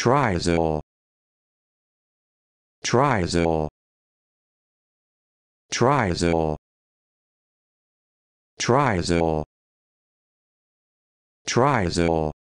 Trizol. Trizol. Trizol. Trizol. Trizol.